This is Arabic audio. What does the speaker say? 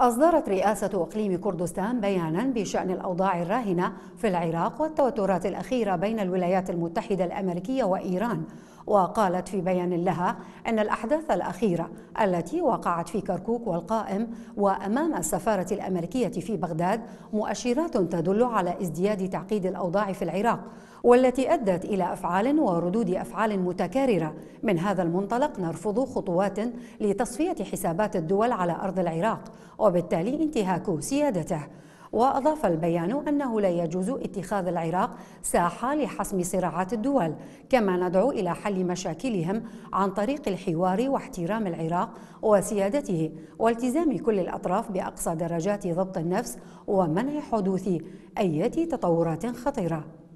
أصدرت رئاسة إقليم كردستان بيانا بشأن الأوضاع الراهنة في العراق والتوترات الأخيرة بين الولايات المتحدة الأمريكية وإيران وقالت في بيان لها أن الأحداث الأخيرة التي وقعت في كركوك والقائم وأمام السفارة الأمريكية في بغداد مؤشرات تدل على ازدياد تعقيد الأوضاع في العراق والتي أدت إلى أفعال وردود أفعال متكررة من هذا المنطلق نرفض خطوات لتصفية حسابات الدول على أرض العراق وبالتالي انتهاك سيادته وأضاف البيان أنه لا يجوز اتخاذ العراق ساحة لحسم صراعات الدول كما ندعو إلى حل مشاكلهم عن طريق الحوار واحترام العراق وسيادته والتزام كل الأطراف بأقصى درجات ضبط النفس ومنع حدوث أي تطورات خطيرة